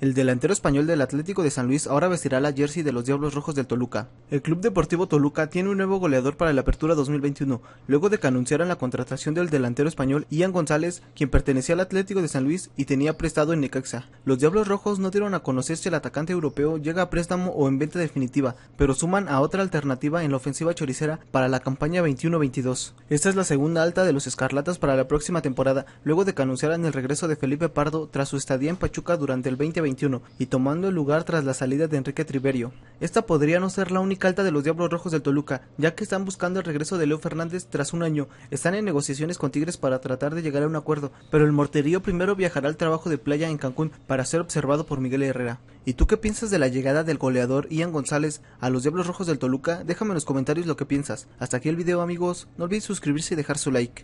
El delantero español del Atlético de San Luis ahora vestirá la jersey de los Diablos Rojos del Toluca. El Club Deportivo Toluca tiene un nuevo goleador para la Apertura 2021, luego de que anunciaran la contratación del delantero español Ian González, quien pertenecía al Atlético de San Luis y tenía prestado en Necaxa. Los Diablos Rojos no dieron a conocer si el atacante europeo llega a préstamo o en venta definitiva, pero suman a otra alternativa en la ofensiva choricera para la campaña 21-22. Esta es la segunda alta de los escarlatas para la próxima temporada, luego de que anunciaran el regreso de Felipe Pardo tras su estadía en Pachuca durante el 2020 y tomando el lugar tras la salida de Enrique Triverio. Esta podría no ser la única alta de los Diablos Rojos del Toluca, ya que están buscando el regreso de Leo Fernández tras un año. Están en negociaciones con Tigres para tratar de llegar a un acuerdo, pero el morterío primero viajará al trabajo de playa en Cancún para ser observado por Miguel Herrera. ¿Y tú qué piensas de la llegada del goleador Ian González a los Diablos Rojos del Toluca? Déjame en los comentarios lo que piensas. Hasta aquí el video amigos, no olvides suscribirse y dejar su like.